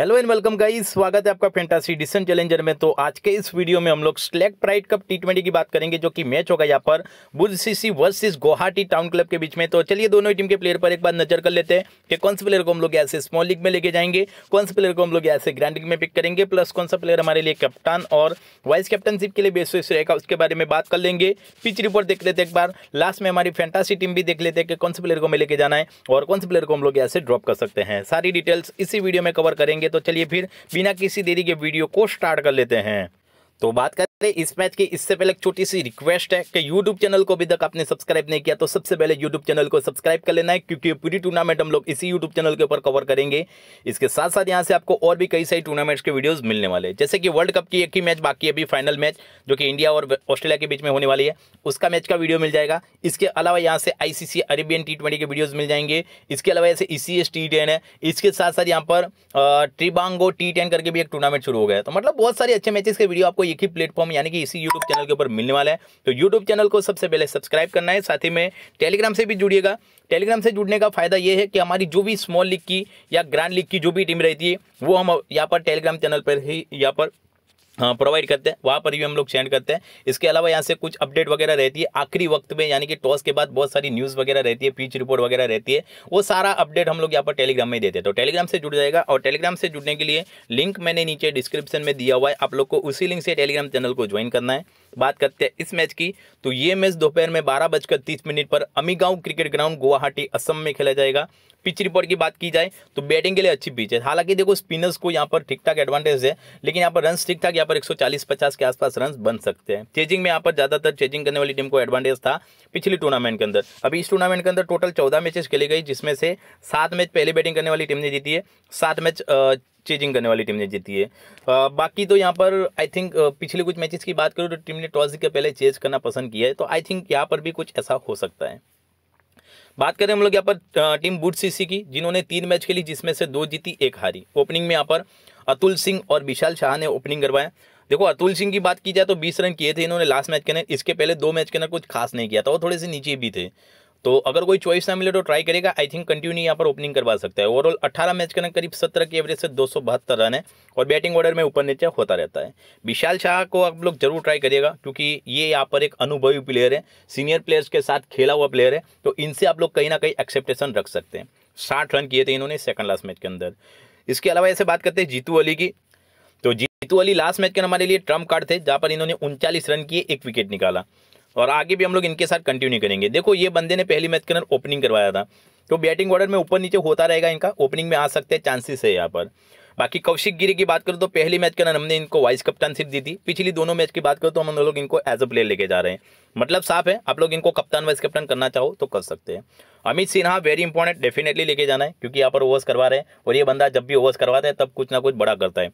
hello and welcome guys स्वागत है आपका फैंटासी डिसन चैलेंजर में तो आज के इस वीडियो में हम लोग select pride cup T twenty की बात करेंगे जो कि मैच होगा यहाँ पर बुज CC versus Guwahati town club के बीच में तो चलिए दोनों टीम के प्लेयर पर एक बार नजर कर लेते हैं कि कौन से प्लेयर को हम लोग ऐसे स्मॉल लीग में लेके जाएंगे कौन से प्लेयर को हम लोग ऐसे ग्रैंड लीग में पिक करेंगे प्लस कौन सा प्लेयर हमारे लिए कप्तान और वाइस कैप्टनशिप के लिए बेसिस रहेगा उसके बारे में बात कर लेंगे पिच रिपोर्ट देख लेते एक बार लास्ट में हमारी फैंटासी टीम भी देख लेते हैं कि कौन से प्लेयर को हमें लेके जाना है और कौन से प्लेयर को हम लोग ऐसे ड्रॉप कर सकते हैं सारी डिटेल्स इसी वीडियो में कवर करेंगे तो चलिए फिर बिना किसी देरी के वीडियो को स्टार्ट कर लेते हैं तो बात कर इस मैच की इससे पहले एक छोटी सी रिक्वेस्ट है कि यूट्यूब चैनल को अभी तक आपने सब्सक्राइब नहीं किया तो सबसे पहले यूट्यूब चैनल को सब्सक्राइब कर लेना है क्योंकि पूरी टूर्नामेंट हम लोग इसी यूट्यूब चैनल के ऊपर कवर करेंगे इसके साथ साथ यहाँ से आपको और भी कई सारी टूर्नामेंट्स के वीडियोज मिलने वाले हैं जैसे कि वर्ल्ड कप की एक ही मैच बाकी अभी फाइनल मैच जो कि इंडिया और ऑस्ट्रेलिया के बीच में होने वाली है उसका मैच का वीडियो मिल जाएगा इसके अलावा यहाँ से आईसीसी अरेबियन टी के वीडियोज मिल जाएंगे इसके अलावा यहाँ ई टी टेन है इसके साथ साथ यहाँ पर ट्रिबांगो टी करके भी एक टूर्नामेंट शुरू हो गया तो मतलब बहुत सारे अच्छे मैचेस के वीडियो आपको एक ही प्लेटफॉर्म प्लेटफॉर्म यानी कि इसी यूट्यूब चैनल के ऊपर मिलने वाला है तो यूट्यूब चैनल को सबसे पहले सब्सक्राइब करना है साथ ही में टेलीग्राम से भी जुड़िएगा टेलीग्राम से जुड़ने का फायदा यह है कि हमारी जो भी स्मॉल लीग की या ग्रैंड लीग की जो भी टीम रहती है वो हम यहाँ पर टेलीग्राम चैनल पर ही यहाँ पर प्रोवाइड हाँ, करते हैं वहाँ पर भी हम लोग सेंड करते हैं इसके अलावा यहाँ से कुछ अपडेट वगैरह रहती है आखिरी वक्त में यानी कि टॉस के बाद बहुत सारी न्यूज़ वगैरह रहती है पीच रिपोर्ट वगैरह रहती है वो सारा अपडेट हम लोग यहाँ पर टेलीग्राम में देते हैं तो टेलीग्राम से जुड़ जाएगा और टेलीग्राम से जुड़ने के लिए लिंक मैंने नीचे डिस्क्रिप्शन में दिया हुआ है आप लोग को उसी लिंक से टेलीग्राम चैनल को ज्वाइन करना है बात करते हैं इस मैच की तो ये मैच दोपहर में बारह बजकर तीस मिनट पर अमीगांव क्रिकेट ग्राउंड गुवाहाटी असम में खेला जाएगा पिच रिपोर्ट की बात की जाए तो बैटिंग के लिए अच्छी पिच है हालांकि देखो स्पिनर्स को यहाँ पर ठीक ठाक एडवांटेज है लेकिन यहाँ पर रन ठीक ठाक यहाँ पर 140-50 के आसपास रन बन सकते हैं चेजिंग में यहाँ पर ज्यादातर चेजिंग करने वाली टीम को एडवांटेज था पिछली टूर्नामेंट के अंदर अभी इस टूर्नामेंट के अंदर टोटल चौदह मैचेस खेले गई जिसमें से सात मैच पहले बैटिंग करने वाली टीम ने जीती है सात मैच चेजिंग करने वाली टीम ने जीती है आ, बाकी तो यहाँ पर आई थिंक पिछले कुछ मैचेस की बात करूँ तो टीम ने टॉस जीत के पहले चेज करना पसंद किया है तो आई थिंक यहाँ पर भी कुछ ऐसा हो सकता है बात करें हम लोग यहाँ पर टीम बुट सीसी की जिन्होंने तीन मैच खेली जिसमें से दो जीती एक हारी ओपनिंग में यहाँ पर अतुल सिंह और विशाल शाह ने ओपनिंग करवाया देखो अतुल सिंह की बात की जाए तो बीस रन किए थे इन्होंने लास्ट मैच के अंदर इसके पहले दो मैच के अंदर कुछ खास नहीं किया था वो थोड़े से नीचे भी थे तो अगर कोई चॉइस ना मिले तो ट्राई करेगा आई थिंक कंटिन्यू यहाँ पर ओपनिंग करवा सकता है ओवरऑल 18 मैच के ना करीब 17 की एवरेज से दो रन है और बैटिंग ऑर्डर में ऊपर नीचे होता रहता है विशाल शाह को आप लोग जरूर ट्राई करिएगा क्योंकि ये यहाँ पर एक अनुभवी प्लेयर है सीनियर प्लेयर्स के साथ खेला हुआ प्लेयर है तो इनसे आप लोग कहीं ना कहीं एक्सेप्टेशन रख सकते हैं साठ रन किए थे इन्होंने सेकंड लास्ट मैच के अंदर इसके अलावा ऐसे बात करते हैं जीतू अली की तो जीतू अली लास्ट मैच के हमारे लिए ट्रम्प कार्ड थे जहाँ पर इन्होंने उनचालीस रन किए एक विकेट निकाला और आगे भी हम लोग इनके साथ कंटिन्यू करेंगे देखो ये बंदे ने पहली मैच के अंदर ओपनिंग करवाया था तो बैटिंग ऑर्डर में ऊपर नीचे होता रहेगा इनका ओपनिंग में आ सकते हैं चांसेस है यहाँ पर बाकी कौशिक गिरी की बात करो तो पहली मैच के अंदर हमने इनको वाइस कप्तानशिप दी थी पिछली दोनों मैच की बात करो तो हम लोग इनको एज अ प्लेयर लेके जा रहे हैं मतलब साफ है आप लोग इनको कप्तान वाइस कप्तान करना चाहो तो कर सकते हैं Amit Sinha very important definitely लेके जाना है क्योंकि यहाँ पर ओवर्स करवा रहे हैं और ये बंदा जब भी ओवर्स करवाता है तब कुछ ना कुछ बड़ा करता है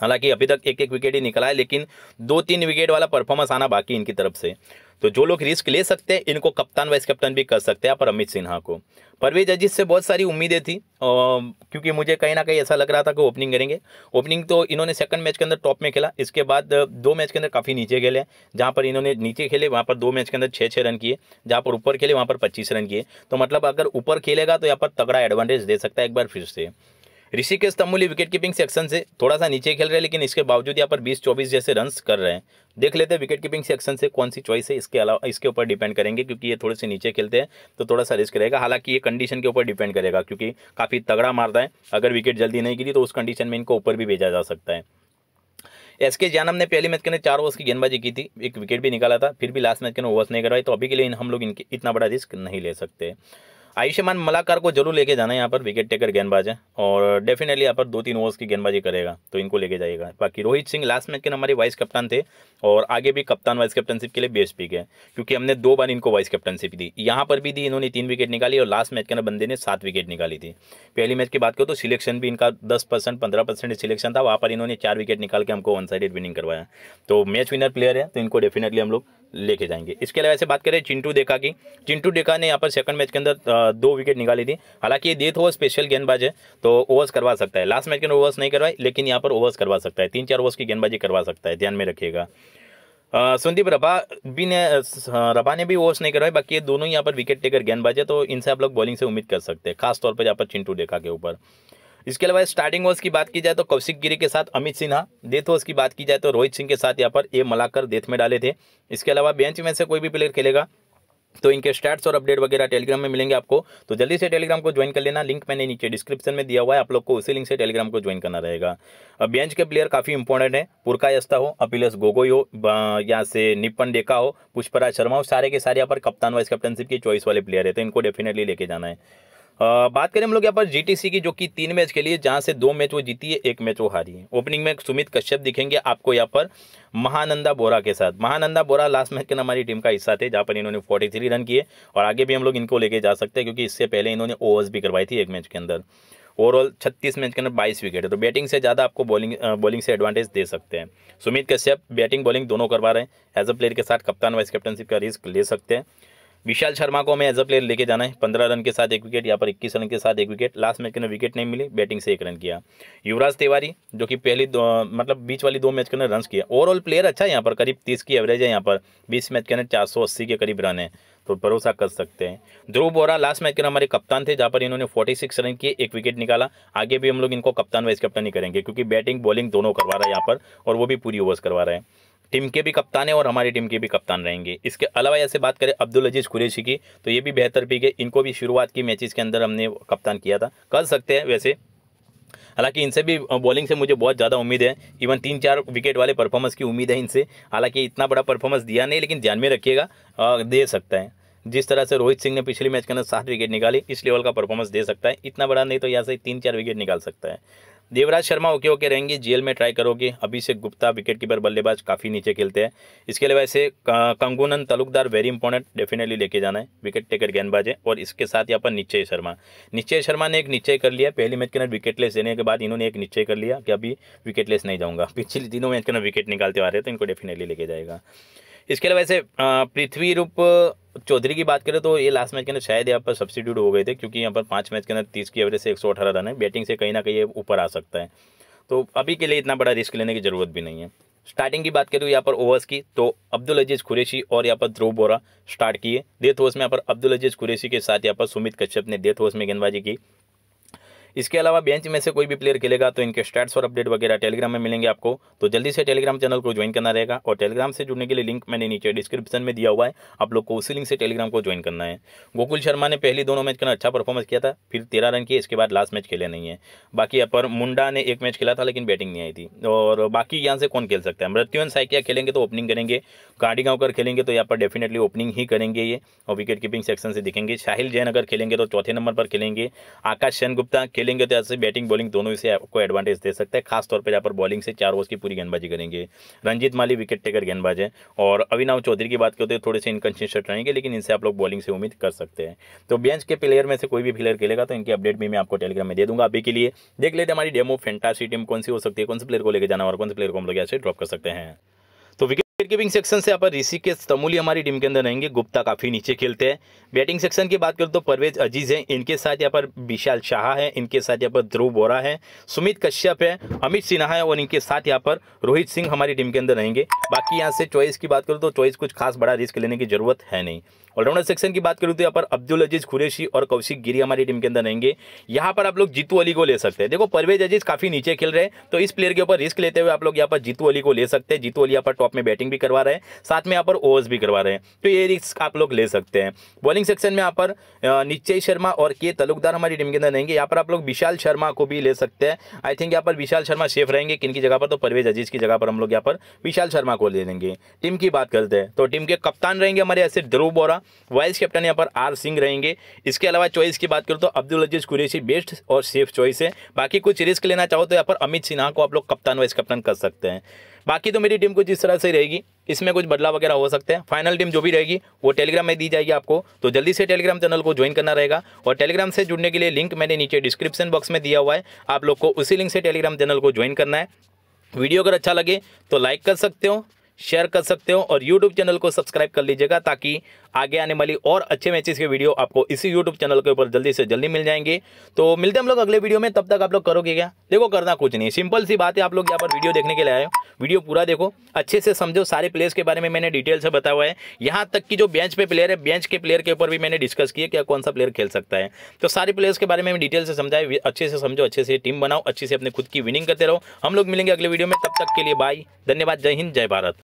हालांकि अभी तक एक एक विकेट ही निकला है लेकिन दो तीन विकेट वाला परफॉर्मेंस आना बाकी इनकी तरफ से तो जो लोग रिस्क ले सकते हैं इनको कप्तान वाइस कप्तान भी कर सकते हैं पर अमित सिन्हा को परवेज अजीज से बहुत सारी उम्मीदें थी क्योंकि मुझे कहीं ना कहीं ऐसा लग रहा था कि ओपनिंग करेंगे ओपनिंग तो इन्होंने सेकंड मैच के अंदर टॉप में खेला इसके बाद दो मैच के अंदर काफ़ी नीचे खेले जहाँ पर इन्होंने नीचे खेले वहाँ पर दो मैच के अंदर छः छः रन किए जहाँ पर ऊपर खेले वहाँ पर पच्चीस रन किए तो मतलब अगर ऊपर खेलेगा तो यहाँ पर तगड़ा एडवांटेज दे सकता है एक बार फिर से Rishikesh Tamuli wicket keeping section से थोड़ा सा नीचे खेल रहे हैं लेकिन इसके बावजूद यहाँ पर बीस चौबीस जैसे रन कर रहे हैं देख लेते हैं विकेट कीपिंग सेक्शन से कौन सी चॉइस है इसके अलावा इसके ऊपर डिपेंड करेंगे क्योंकि ये थोड़े से नीचे खेलते हैं तो थोड़ा सा रिस्क रहेगा हालांकि ये कंडीशन के ऊपर डिपेंड करेगा क्योंकि काफ़ी तगड़ा मारता है अगर विकेट जल्दी नहीं गिरी तो उस कंडीशन में इनको ऊपर भी भेजा जा सकता है एस के जैनम ने पहले मैच के अंदर चार ओवर्स की गेंदबाजी की थी एक विकेट भी निकाला था फिर भी लास्ट मैच के अंदर ओवर्स नहीं करवाई तो अभी के लिए हम लोग इनके इतना बड़ा रिस्क नहीं ले सकते आयुष्मान मलाकार को जरूर लेके जाना है यहाँ पर विकेट टेकर गेंदबाज है और डेफिनेटली यहाँ पर दो तीन ओवर्स की गेंदबाजी करेगा तो इनको लेके जाएगा बाकी रोहित सिंह लास्ट मैच के हमारे वाइस कप्तान थे और आगे भी कप्तान वाइस कैप्टनशिप के लिए बेस्ट पिक है क्योंकि हमने दो बार इनको वाइस कैप्टनशिप दी यहाँ पर भी दी इन्होंने तीन विकेट निकाली और लास्ट मैच के अंदर बंदे ने सात विकेट निकाली थी पहली मैच की बात करो तो सिलेक्शन भी इनका दस परसेंट पंद्रह परसेंट सिलेक्शन था वहाँ पर इन्होंने चार विकेट निकाल के हमको वन साइडेड विनिंग करवाया तो मैच विनर प्लेयर है तो इनको डेफिनेटली हम लोग लेके जाएंगे इसके अलावा ऐसे बात करें चिंटू डेका की चिंटू डेका ने यहाँ पर सेकंड मैच के अंदर दो विकेट निकाली थी हालांकि ये डेथ ओवर स्पेशल गेंदबाज है तो ओवर्स करवा सकता है लास्ट मैच के अंदर ओवर्स नहीं करवाए लेकिन यहाँ पर ओवर्स करवा सकता है तीन चार ओवर्स की गेंदबाजी करवा सकता है ध्यान में रखिएगा संदीप रभा भी ने रभा ने भी ओवर्स नहीं करवाई बाकी ये दोनों यहाँ पर विकेट टेकर गेंदबाज है तो इनसे आप लोग बॉलिंग से उम्मीद कर सकते हैं खासतौर पर यहाँ पर चिंटू डेका के ऊपर इसके अलावा स्टार्टिंग ओवर्स की बात की जाए तो कौशिक गिरी के साथ अमित सिन्हा डेथ ओवर्स की बात की जाए तो रोहित सिंह के साथ यहाँ पर ए मलाकर डेथ में डाले थे इसके अलावा बेंच में से कोई भी प्लेयर खेलेगा तो इनके स्टैट्स और अपडेट वगैरह टेलीग्राम में मिलेंगे आपको तो जल्दी से टेलीग्राम को ज्वाइन कर लेना लिंक मैंने नीचे डिस्क्रिप्शन में दिया हुआ है आप लोग को उसी लिंक से टेलीग्राम को ज्वाइन करना रहेगा अब बेंच के प्लेयर काफ़ी इंपॉर्टेंट है पुरका यस्ता हो अपिलेश गोगोई हो या से निपन डेका हो पुष्पराज शर्मा हो सारे के सारे यहाँ पर कप्तान वाइस कैप्टनशिप की चॉइस वाले प्लेयर है तो इनको डेफिनेटली लेके जाना है बात करें हम लोग यहाँ पर जीटीसी की जो कि तीन मैच के लिए जहाँ से दो मैच वो जीती है एक मैच वो हारी है ओपनिंग में सुमित कश्यप दिखेंगे आपको यहाँ पर महानंदा बोरा के साथ महानंदा बोरा लास्ट मैच के हमारी टीम का हिस्सा थे जहाँ पर इन्होंने फोर्टी थ्री रन किए और आगे भी हम लोग इनको लेके जा सकते हैं क्योंकि इससे पहले इन्होंने ओवर्स भी करवाई थी एक मैच के अंदर ओवरऑल छत्तीस मैच के अंदर बाईस विकेट है तो बैटिंग से ज़्यादा आपको बॉलिंग बॉलिंग से एडवांटेज दे सकते हैं सुमित कश्यप बैटिंग बॉलिंग दोनों करवा रहे हैं एज अ प्लेयर के साथ कप्तान वाइस कैप्टनशिप का रिस्क ले सकते हैं विशाल शर्मा को हमें एज अ प्लेयर लेके जाना है पंद्रह रन के साथ एक विकेट यहाँ पर इक्कीस रन के साथ एक विकेट लास्ट मैच के अंदर विकेट नहीं मिली बैटिंग से एक रन किया युवराज तिवारी जो कि पहली दो मतलब बीच वाली दो मैच के अंदर रन किया ओवरऑल प्लेयर अच्छा है यहाँ पर करीब तीस की एवरेज है यहाँ पर बीस मैच के अंदर चार के करीब रन है तो भरोसा कर सकते हैं ध्रुव बोरा लास्ट मैच के हमारे कप्तान थे जहाँ पर इन्होंने 46 रन किए एक विकेट निकाला आगे भी हम लोग इनको कप्तान वाइस कप्तान ही करेंगे क्योंकि बैटिंग बॉलिंग दोनों करवा रहा है यहाँ पर और वो भी पूरी ओवर्स करवा रहे हैं टीम के भी कप्तान है और हमारी टीम के भी कप्तान रहेंगे इसके अलावा ऐसे बात करें अब्दुल अजीज़ कुरेशी की तो ये भी बेहतर पिक है इनको भी शुरुआत की मैचेस के अंदर हमने कप्तान किया था कर सकते हैं वैसे हालांकि इनसे भी बॉलिंग से मुझे बहुत ज़्यादा उम्मीद है इवन तीन चार विकेट वाले परफॉर्मेंस की उम्मीद है इनसे हालांकि इतना बड़ा परफॉर्मेंस दिया नहीं लेकिन ध्यान में रखिएगा दे सकता है जिस तरह से रोहित सिंह ने पिछले मैच के अंदर सात विकेट निकाली इस लेवल का परफॉर्मेंस दे सकता है इतना बड़ा नहीं तो यहाँ से तीन चार विकेट निकाल सकता है देवराज शर्मा ओके ओके रहेंगे जेल में ट्राई करोगे अभी से गुप्ता विकेट कीपर बल्लेबाज काफ़ी नीचे खेलते हैं इसके अलावा ऐसे कंगूनन तलुकदार वेरी इंपॉर्टेंट डेफिनेटली लेके जाना है विकेट टेकर गेंदबाज है और इसके साथ यहाँ पर निश्चय शर्मा निश्चय शर्मा ने एक निश्चय कर लिया पहली मैच के अंदर विकेटलेस देने के बाद इन्होंने एक निश्चय कर लिया कि अभी विकेटलेस नहीं जाऊँगा पिछले दिनों मैच के अंदर विकेट निकालते आ रहे तो इनको डेफिनेटली लेके जाएगा इसके अलावा वैसे पृथ्वी रूप चौधरी की बात करें तो ये लास्ट मैच के अंदर शायद यहाँ पर सब्सिट्यूट हो गए थे क्योंकि यहाँ पर पाँच मैच के अंदर तीस की एवरेज से एक सौ अठारह रन है बैटिंग से कहीं ना कहीं ऊपर आ सकता है तो अभी के लिए इतना बड़ा रिस्क लेने की ज़रूरत भी नहीं है स्टार्टिंग की बात करूँ तो यहाँ पर ओवर्स की तो अब्दुल अजीज़ कुरेशी और यहाँ पर ध्रुव बोरा स्टार्ट किए डेथ ओवर्स में यहाँ पर अब्दुल अजीज़ कुरेशी के साथ यहाँ पर सुमित कश्यप ने डेथ ओवर्स में गेंदबाजी की इसके अलावा बेंच में से कोई भी प्लेयर खेलेगा तो इनके स्टैट्स और अपडेट वगैरह टेलीग्राम में मिलेंगे आपको तो जल्दी से टेलीग्राम चैनल को ज्वाइन करना रहेगा और टेलीग्राम से जुड़ने के लिए लिंक मैंने नीचे डिस्क्रिप्शन में दिया हुआ है आप लोग को उसी लिंक से टेलीग्राम को ज्वाइन करना है गोकुल शर्मा ने पहली दोनों मैच का अच्छा परफॉर्मेंस किया था फिर तेरह रन किए इसके बाद लास्ट मैच खेले नहीं है बाकी यहाँ पर मुंडा ने एक मैच खेला था लेकिन बैटिंग नहीं आई थी और बाकी यहाँ से कौन खेल सकता है मृत्युवन साइकिया खेलेंगे तो ओपनिंग करेंगे गाड़ी गांवकर खेलेंगे तो यहाँ पर डेफिनेटली ओपनिंग ही करेंगे ये और विकेट कीपिंग सेक्शन से दिखेंगे शाहिल जैन अगर खेलेंगे तो चौथे नंबर पर खेलेंगे आकाश गुप्ता खेलेंगे तो ऐसे बैटिंग बॉलिंग दोनों से आपको एडवांटेज दे सकता है खासतौर पर यहाँ पर बॉलिंग से चार ओवर की पूरी गेंदबाजी करेंगे रंजीत माली विकेट टेकर गेंदबाज है और अभिनव चौधरी की बात करते तो हैं थोड़े से इनकन्सिस्टेंट रहेंगे लेकिन इनसे आप लोग बॉलिंग से उम्मीद कर सकते हैं तो बेंच के प्लेयर में से कोई भी प्लेयर खेलेगा तो इनकी अपडेट भी मैं आपको टेलीग्राम में दे दूंगा अभी के लिए देख लेते हमारी डेमो फेंटासी टीम कौन सी हो सकती है कौन से प्लेयर को लेकर जाना और कौन से प्लेयर को हम लोग ऐसे ड्रॉप कर सकते हैं विकेट कीपिंग सेक्शन से यहाँ पर के तमूली हमारी टीम के अंदर रहेंगे गुप्ता काफ़ी नीचे खेलते हैं बैटिंग सेक्शन की बात करें तो परवेज अजीज है इनके साथ यहाँ पर विशाल शाह है इनके साथ यहाँ पर ध्रुव बोरा है सुमित कश्यप है अमित सिन्हा है और इनके साथ यहाँ पर रोहित सिंह हमारी टीम के अंदर रहेंगे बाकी यहाँ से चॉइस की बात करूँ तो चॉइस कुछ खास बड़ा रिस्क लेने की जरूरत है नहीं ऑलराउंडर सेक्शन की बात करूँ तो यहाँ पर अब्दुल अजीज खुरेशी और कौशिक गिरी हमारी टीम के अंदर रहेंगे यहाँ पर आप लोग जीतू अली को ले सकते हैं देखो परवेज अजीज काफ़ी नीचे खेल रहे हैं तो इस प्लेयर के ऊपर रिस्क लेते हुए आप लोग यहाँ पर जीतू अली को ले सकते हैं जीतू अली यहाँ पर टॉप में बैटिंग भी करवा रहे हैं साथ में यहाँ पर ओवर्स भी करवा रहे हैं तो ये रिस्क आप लोग ले सकते हैं बॉलिंग सेक्शन में यहाँ पर निश्चय शर्मा और के तलुकदार हमारी टीम के अंदर रहेंगे यहाँ पर आप लोग विशाल शर्मा को भी ले सकते हैं आई थिंक यहाँ पर विशाल शर्मा सेफ रहेंगे किन की जगह पर तो परवेज अजीज की जगह पर हम लोग यहाँ पर विशाल शर्मा को ले लेंगे टीम की बात करते हैं तो टीम के कप्तान रहेंगे हमारे ऐसे ध्रुव बोरा वाइस कैप्टन यहाँ पर आर सिंह रहेंगे इसके अलावा चॉइस की बात करूँ तो अब्दुल अजीज कुरेशी बेस्ट और सेफ चॉइस है बाकी कुछ रिस्क लेना चाहो तो यहाँ पर अमित सिन्हा को आप लोग कप्तान वाइस कप्तान कर सकते हैं बाकी तो मेरी टीम कुछ इस तरह से रहेगी इसमें कुछ बदलाव वगैरह हो सकते हैं फाइनल टीम जो भी रहेगी वो टेलीग्राम में दी जाएगी आपको तो जल्दी से टेलीग्राम चैनल को ज्वाइन करना रहेगा और टेलीग्राम से जुड़ने के लिए लिंक मैंने नीचे डिस्क्रिप्शन बॉक्स में दिया हुआ है आप लोग को उसी लिंक से टेलीग्राम चैनल को ज्वाइन करना है वीडियो अगर अच्छा लगे तो लाइक कर सकते हो शेयर कर सकते हो और यूट्यूब चैनल को सब्सक्राइब कर लीजिएगा ताकि आगे आने वाली और अच्छे मैचेस के वीडियो आपको इसी यूट्यूब चैनल के ऊपर जल्दी से जल्दी मिल जाएंगे तो मिलते हैं हम लोग अगले वीडियो में तब तक आप लोग करोगे क्या देखो करना कुछ नहीं सिंपल सी बात है आप लोग यहाँ पर वीडियो देखने के लिए आए हो वीडियो पूरा देखो अच्छे से समझो सारे प्लेयर्स के बारे में मैंने डिटेल से बताया हुआ है यहाँ तक कि जो बेंच पे प्लेयर है बेंच के प्लेयर के ऊपर भी मैंने डिस्कस किया क्या कौन सा प्लेयर खेल सकता है तो सारे प्लेयर्स के बारे में डिटेल से समझाए अच्छे से समझो अच्छे से टीम बनाओ अच्छे से अपने खुद की विनिंग करते रहो हम लोग मिलेंगे अगले वीडियो में तब तक के लिए बाय धन्यवाद जय हिंद जय भारत